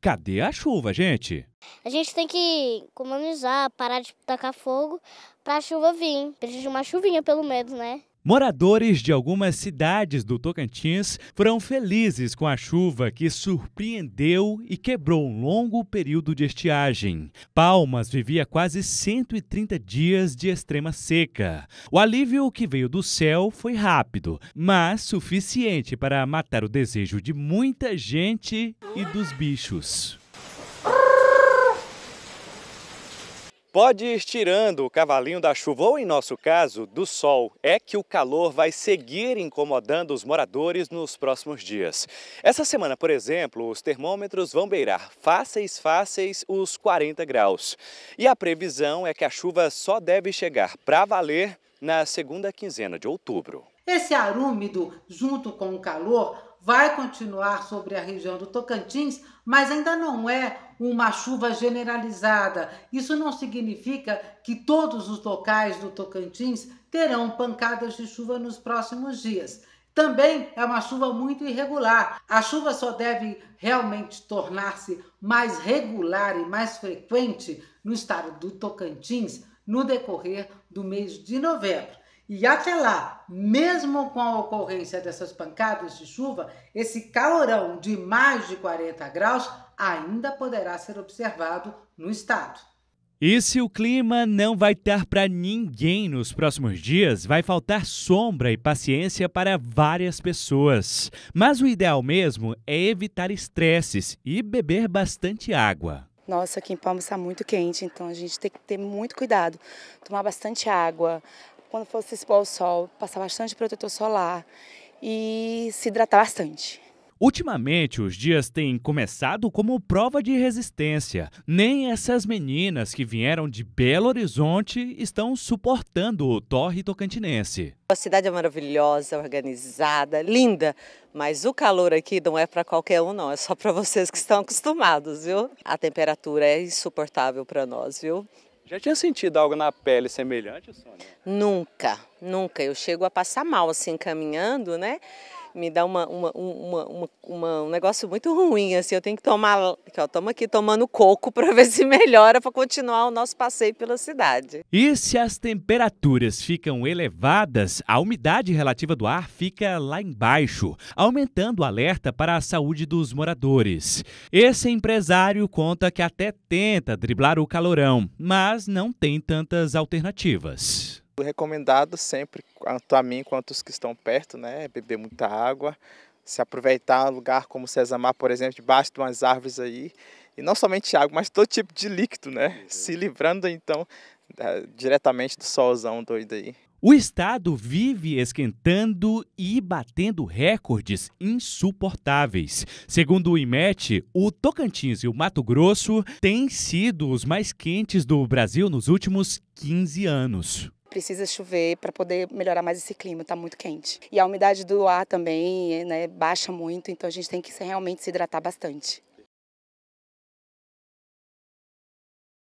Cadê a chuva, gente? A gente tem que economizar, parar de tacar fogo para a chuva vir. Precisa de uma chuvinha, pelo menos, né? Moradores de algumas cidades do Tocantins foram felizes com a chuva que surpreendeu e quebrou um longo período de estiagem. Palmas vivia quase 130 dias de extrema seca. O alívio que veio do céu foi rápido, mas suficiente para matar o desejo de muita gente e dos bichos. Pode ir tirando o cavalinho da chuva, ou em nosso caso, do sol. É que o calor vai seguir incomodando os moradores nos próximos dias. Essa semana, por exemplo, os termômetros vão beirar fáceis, fáceis os 40 graus. E a previsão é que a chuva só deve chegar para valer na segunda quinzena de outubro. Esse ar úmido, junto com o calor, vai continuar sobre a região do Tocantins, mas ainda não é uma chuva generalizada. Isso não significa que todos os locais do Tocantins terão pancadas de chuva nos próximos dias. Também é uma chuva muito irregular. A chuva só deve realmente tornar-se mais regular e mais frequente no estado do Tocantins no decorrer do mês de novembro. E até lá, mesmo com a ocorrência dessas pancadas de chuva, esse calorão de mais de 40 graus ainda poderá ser observado no estado. E se o clima não vai estar para ninguém nos próximos dias, vai faltar sombra e paciência para várias pessoas. Mas o ideal mesmo é evitar estresses e beber bastante água. Nossa, aqui em Palmas está muito quente, então a gente tem que ter muito cuidado. Tomar bastante água, quando fosse expor ao sol, passar bastante protetor solar e se hidratar bastante. Ultimamente, os dias têm começado como prova de resistência. Nem essas meninas que vieram de Belo Horizonte estão suportando o torre tocantinense. A cidade é maravilhosa, organizada, linda, mas o calor aqui não é para qualquer um, não. É só para vocês que estão acostumados, viu? A temperatura é insuportável para nós, viu? Já tinha sentido algo na pele semelhante, Sônia? Nunca, nunca. Eu chego a passar mal assim caminhando, né? me dá uma, uma, uma, uma, um negócio muito ruim, assim, eu tenho que tomar, que eu tomo aqui tomando coco para ver se melhora para continuar o nosso passeio pela cidade. E se as temperaturas ficam elevadas, a umidade relativa do ar fica lá embaixo, aumentando o alerta para a saúde dos moradores. Esse empresário conta que até tenta driblar o calorão, mas não tem tantas alternativas recomendado sempre, tanto a mim quanto os que estão perto, né? Beber muita água, se aproveitar um lugar como Sesamar, por exemplo, debaixo de umas árvores aí, e não somente água, mas todo tipo de líquido, né? Uhum. Se livrando então diretamente do solzão doido aí. O estado vive esquentando e batendo recordes insuportáveis. Segundo o IMET, o Tocantins e o Mato Grosso têm sido os mais quentes do Brasil nos últimos 15 anos. Precisa chover para poder melhorar mais esse clima, está muito quente. E a umidade do ar também né, baixa muito, então a gente tem que realmente se hidratar bastante.